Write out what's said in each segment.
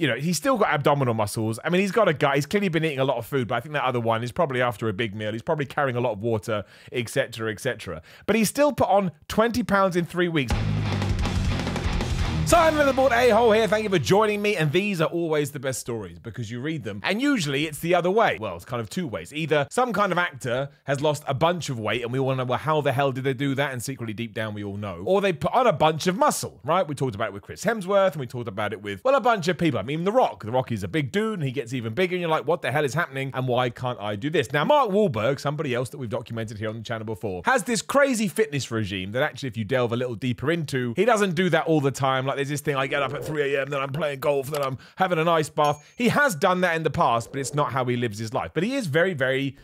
you know, he's still got abdominal muscles. I mean, he's got a gut. He's clearly been eating a lot of food, but I think that other one is probably after a big meal. He's probably carrying a lot of water, etc., etc. But he's still put on 20 pounds in three weeks. I'm the Board A Hole here. Thank you for joining me. And these are always the best stories because you read them, and usually it's the other way. Well, it's kind of two ways. Either some kind of actor has lost a bunch of weight, and we all know, well, how the hell did they do that? And secretly, deep down, we all know. Or they put on a bunch of muscle, right? We talked about it with Chris Hemsworth, and we talked about it with, well, a bunch of people. I mean, The Rock. The Rock is a big dude, and he gets even bigger, and you're like, what the hell is happening? And why can't I do this? Now, Mark Wahlberg, somebody else that we've documented here on the channel before, has this crazy fitness regime that actually, if you delve a little deeper into, he doesn't do that all the time. Like there's this thing, I get up at 3 a.m., then I'm playing golf, then I'm having an ice bath. He has done that in the past, but it's not how he lives his life. But he is very, very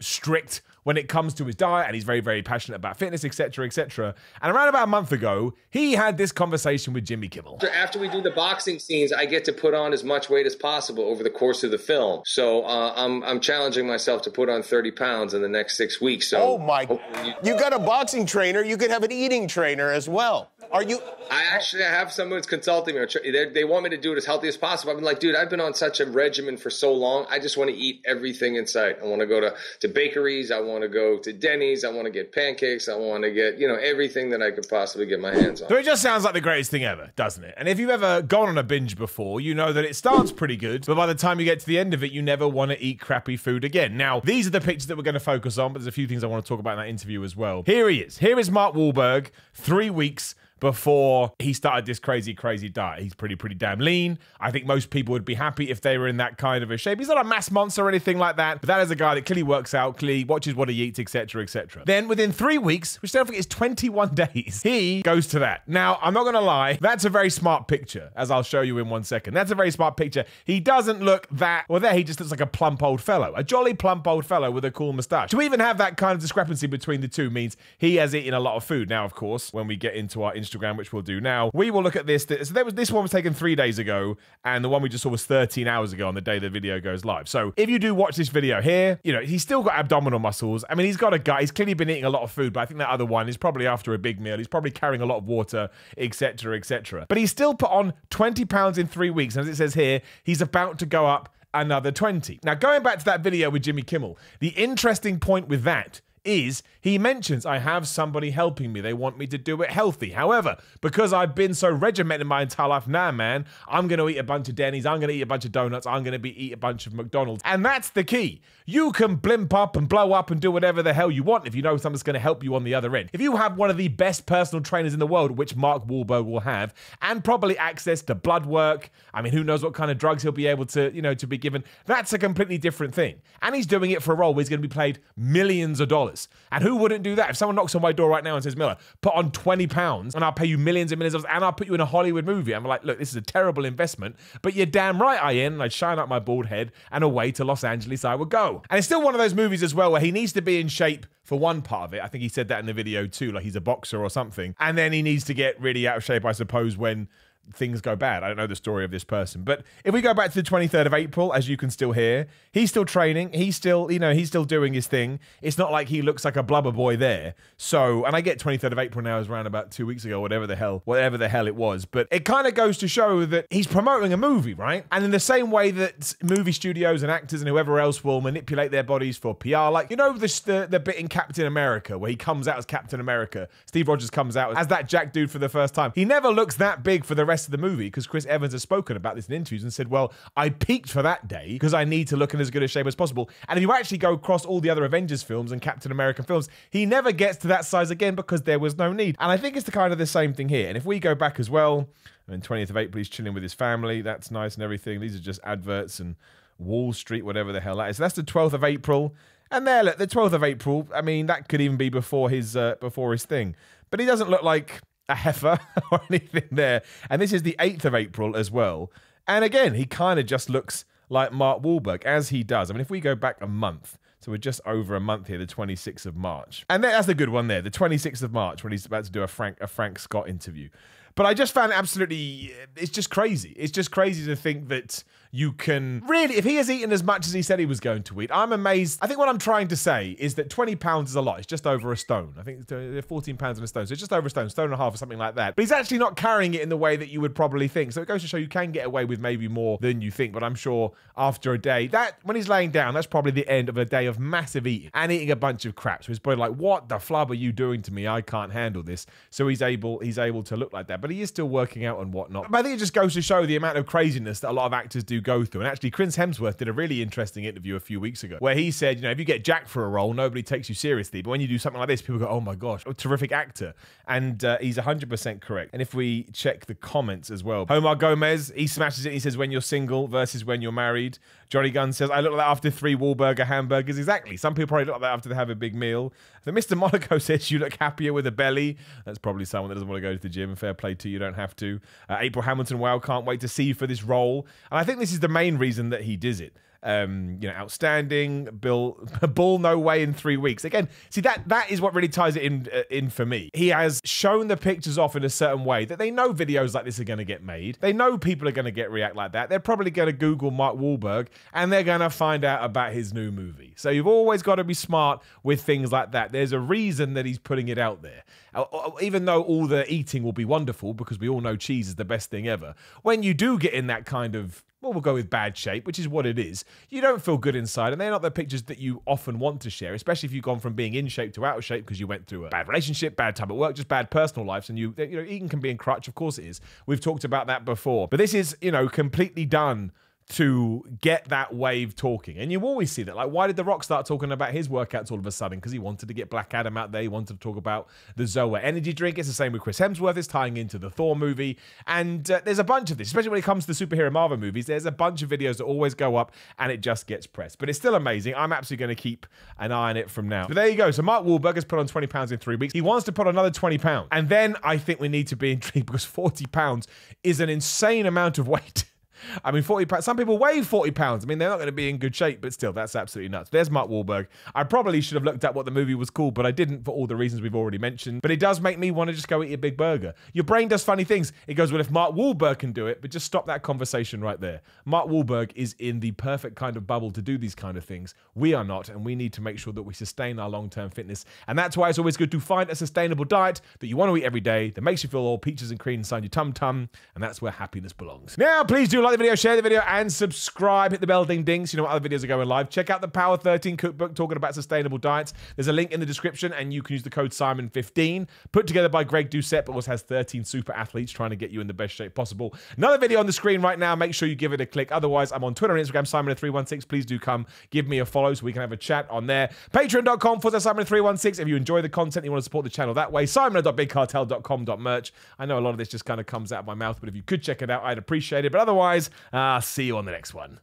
strict when it comes to his diet and he's very very passionate about fitness etc etc and around about a month ago he had this conversation with jimmy kimmel after we do the boxing scenes i get to put on as much weight as possible over the course of the film so uh, I'm, I'm challenging myself to put on 30 pounds in the next six weeks so oh my you, you got a boxing trainer you could have an eating trainer as well are you? I actually I have someone who's consulting me. They, they want me to do it as healthy as possible. I'm like, dude, I've been on such a regimen for so long. I just want to eat everything in sight. I want to go to, to bakeries. I want to go to Denny's. I want to get pancakes. I want to get, you know, everything that I could possibly get my hands on. So it just sounds like the greatest thing ever, doesn't it? And if you've ever gone on a binge before, you know that it starts pretty good. But by the time you get to the end of it, you never want to eat crappy food again. Now, these are the pictures that we're going to focus on, but there's a few things I want to talk about in that interview as well. Here he is. Here is Mark Wahlberg, three weeks before he started this crazy, crazy diet. He's pretty, pretty damn lean. I think most people would be happy if they were in that kind of a shape. He's not a mass monster or anything like that, but that is a guy that clearly works out, clearly watches what he eats, etc., etc. Then within three weeks, which don't think is 21 days, he goes to that. Now, I'm not going to lie, that's a very smart picture, as I'll show you in one second. That's a very smart picture. He doesn't look that, well, there, he just looks like a plump old fellow, a jolly plump old fellow with a cool mustache. To even have that kind of discrepancy between the two means he has eaten a lot of food. Now, of course, when we get into our Instagram, which we'll do now. We will look at this. So there was this one was taken three days ago, and the one we just saw was 13 hours ago on the day the video goes live. So if you do watch this video here, you know he's still got abdominal muscles. I mean, he's got a gut. He's clearly been eating a lot of food, but I think that other one is probably after a big meal. He's probably carrying a lot of water, etc., etc. But he's still put on 20 pounds in three weeks, and as it says here, he's about to go up another 20. Now, going back to that video with Jimmy Kimmel, the interesting point with that is he mentions, I have somebody helping me. They want me to do it healthy. However, because I've been so regimented my entire life, now, nah, man, I'm going to eat a bunch of Denny's. I'm going to eat a bunch of donuts. I'm going to be eat a bunch of McDonald's. And that's the key. You can blimp up and blow up and do whatever the hell you want if you know someone's going to help you on the other end. If you have one of the best personal trainers in the world, which Mark Wahlberg will have, and probably access to blood work, I mean, who knows what kind of drugs he'll be able to, you know, to be given. That's a completely different thing. And he's doing it for a role where he's going to be paid millions of dollars dollars. And who wouldn't do that? If someone knocks on my door right now and says, Miller, put on 20 pounds and I'll pay you millions and millions of dollars and I'll put you in a Hollywood movie. I'm like, look, this is a terrible investment, but you're damn right I am. And I'd shine up my bald head and away to Los Angeles I would go. And it's still one of those movies as well where he needs to be in shape for one part of it. I think he said that in the video too, like he's a boxer or something. And then he needs to get really out of shape, I suppose, when things go bad. I don't know the story of this person, but if we go back to the 23rd of April, as you can still hear, he's still training. He's still, you know, he's still doing his thing. It's not like he looks like a blubber boy there. So, and I get 23rd of April now is around about two weeks ago, whatever the hell, whatever the hell it was. But it kind of goes to show that he's promoting a movie, right? And in the same way that movie studios and actors and whoever else will manipulate their bodies for PR, like you know the the bit in Captain America where he comes out as Captain America, Steve Rogers comes out as that Jack dude for the first time. He never looks that big for the rest rest of the movie because Chris Evans has spoken about this in interviews and said, well, I peaked for that day because I need to look in as good a shape as possible. And if you actually go across all the other Avengers films and Captain American films, he never gets to that size again because there was no need. And I think it's the kind of the same thing here. And if we go back as well, I mean, 20th of April, he's chilling with his family. That's nice and everything. These are just adverts and Wall Street, whatever the hell that is. So that's the 12th of April. And there, look, the 12th of April. I mean, that could even be before his uh, before his thing. But he doesn't look like a heifer or anything there. And this is the 8th of April as well. And again, he kind of just looks like Mark Wahlberg, as he does. I mean, if we go back a month, so we're just over a month here, the 26th of March. And that's the good one there, the 26th of March, when he's about to do a Frank, a Frank Scott interview. But I just found absolutely, it's just crazy. It's just crazy to think that you can really if he has eaten as much as he said he was going to eat i'm amazed i think what i'm trying to say is that 20 pounds is a lot it's just over a stone i think uh, 14 pounds and a stone so it's just over a stone stone and a half or something like that but he's actually not carrying it in the way that you would probably think so it goes to show you can get away with maybe more than you think but i'm sure after a day that when he's laying down that's probably the end of a day of massive eating and eating a bunch of crap so his body like what the flub are you doing to me i can't handle this so he's able he's able to look like that but he is still working out and whatnot but i think it just goes to show the amount of craziness that a lot of actors do go through. And actually, Chris Hemsworth did a really interesting interview a few weeks ago where he said, you know, if you get Jack for a role, nobody takes you seriously. But when you do something like this, people go, oh my gosh, a terrific actor. And uh, he's 100% correct. And if we check the comments as well, Omar Gomez, he smashes it. He says, when you're single versus when you're married. Johnny Gunn says, I look like that after three Wahlburger hamburgers. Exactly. Some people probably look like that after they have a big meal. The Mr. Monaco says, you look happier with a belly. That's probably someone that doesn't want to go to the gym. Fair play to you. You don't have to. Uh, April Hamilton, wow, can't wait to see you for this role. And I think this this is the main reason that he does it. Um, you know, outstanding. Bill, Bull, no way in three weeks. Again, see that that is what really ties it in uh, in for me. He has shown the pictures off in a certain way that they know videos like this are going to get made. They know people are going to get react like that. They're probably going to Google Mark Wahlberg and they're going to find out about his new movie. So you've always got to be smart with things like that. There's a reason that he's putting it out there, uh, uh, uh, even though all the eating will be wonderful because we all know cheese is the best thing ever. When you do get in that kind of well, we'll go with bad shape, which is what it is. You don't feel good inside, and they're not the pictures that you often want to share, especially if you've gone from being in shape to out of shape because you went through a bad relationship, bad time at work, just bad personal lives, and you, you know, eating can be in crutch. Of course it is. We've talked about that before, but this is, you know, completely done to get that wave talking. And you always see that. Like, why did The Rock start talking about his workouts all of a sudden? Because he wanted to get Black Adam out there. He wanted to talk about the Zoa energy drink. It's the same with Chris Hemsworth. It's tying into the Thor movie. And uh, there's a bunch of this, especially when it comes to the superhero Marvel movies. There's a bunch of videos that always go up and it just gets pressed. But it's still amazing. I'm absolutely going to keep an eye on it from now. But there you go. So Mark Wahlberg has put on 20 pounds in three weeks. He wants to put another 20 pounds. And then I think we need to be intrigued because 40 pounds is an insane amount of weight. I mean, 40 pounds. Some people weigh 40 pounds. I mean, they're not going to be in good shape, but still, that's absolutely nuts. There's Mark Wahlberg. I probably should have looked at what the movie was called, but I didn't for all the reasons we've already mentioned. But it does make me want to just go eat a big burger. Your brain does funny things. It goes, well, if Mark Wahlberg can do it, but just stop that conversation right there. Mark Wahlberg is in the perfect kind of bubble to do these kind of things. We are not, and we need to make sure that we sustain our long term fitness. And that's why it's always good to find a sustainable diet that you want to eat every day that makes you feel all peaches and cream inside your tum tum. And that's where happiness belongs. Now, please do like like the video, share the video, and subscribe. Hit the bell ding ding so you know what other videos are going live. Check out the Power 13 cookbook talking about sustainable diets. There's a link in the description, and you can use the code Simon15, put together by Greg Doucette, but also has 13 super athletes trying to get you in the best shape possible. Another video on the screen right now. Make sure you give it a click. Otherwise, I'm on Twitter and Instagram, Simon316. Please do come give me a follow so we can have a chat on there. Patreon.com for Simon316. If you enjoy the content, you want to support the channel that way. Simon.bigcartel.com.merch. I know a lot of this just kind of comes out of my mouth, but if you could check it out, I'd appreciate it. But otherwise, guys. Uh, see you on the next one.